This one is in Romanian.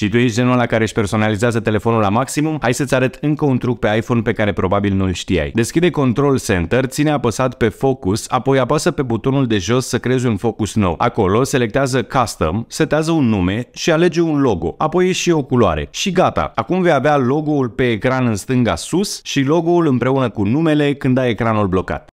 Și tu ești genul la care își personalizează telefonul la maximum? Hai să-ți arăt încă un truc pe iPhone pe care probabil nu-l știai. Deschide Control Center, ține apăsat pe Focus, apoi apasă pe butonul de jos să creezi un focus nou. Acolo selectează Custom, setează un nume și alege un logo, apoi ieși o culoare. Și gata, acum vei avea logo-ul pe ecran în stânga sus și logo-ul împreună cu numele când ai ecranul blocat.